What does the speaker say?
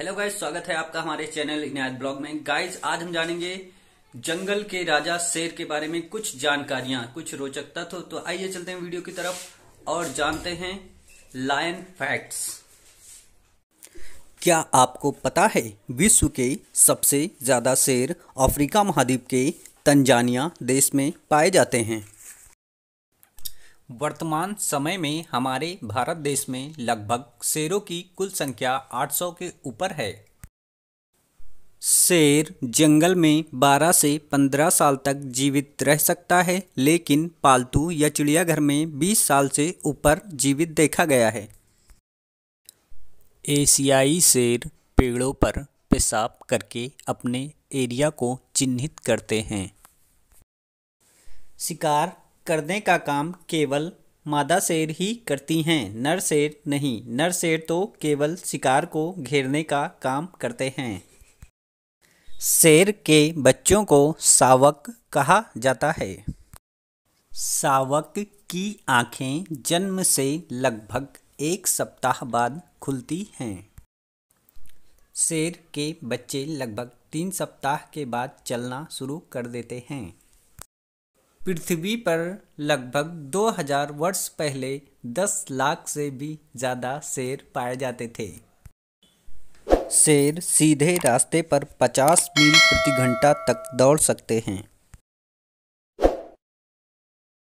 hello guys स्वागत है आपका हमारे चैनल इनायत ब्लॉग में गाइज आज हम जानेंगे जंगल के राजा शेर के बारे में कुछ जानकारियां कुछ रोचक तत्व तो आइए चलते हैं वीडियो की तरफ और जानते हैं लायन फैक्ट्स क्या आपको पता है विश्व के सबसे ज़्यादा शेर अफ्रीका महाद्वीप के तंजानिया देश में पाए जाते हैं वर्तमान समय में हमारे भारत देश में लगभग शेरों की कुल संख्या 800 के ऊपर है शेर जंगल में 12 से 15 साल तक जीवित रह सकता है लेकिन पालतू या चिड़ियाघर में 20 साल से ऊपर जीवित देखा गया है एशियाई शेर पेड़ों पर पेशाब करके अपने एरिया को चिन्हित करते हैं शिकार करने का काम केवल मादा शेर ही करती हैं नर शेर नहीं नर शेर तो केवल शिकार को घेरने का काम करते हैं शेर के बच्चों को सावक कहा जाता है सावक की आंखें जन्म से लगभग एक सप्ताह बाद खुलती हैं शेर के बच्चे लगभग तीन सप्ताह के बाद चलना शुरू कर देते हैं पृथ्वी पर लगभग 2000 वर्ष पहले 10 लाख से भी ज़्यादा शेर पाए जाते थे शेर सीधे रास्ते पर 50 मील प्रति घंटा तक दौड़ सकते हैं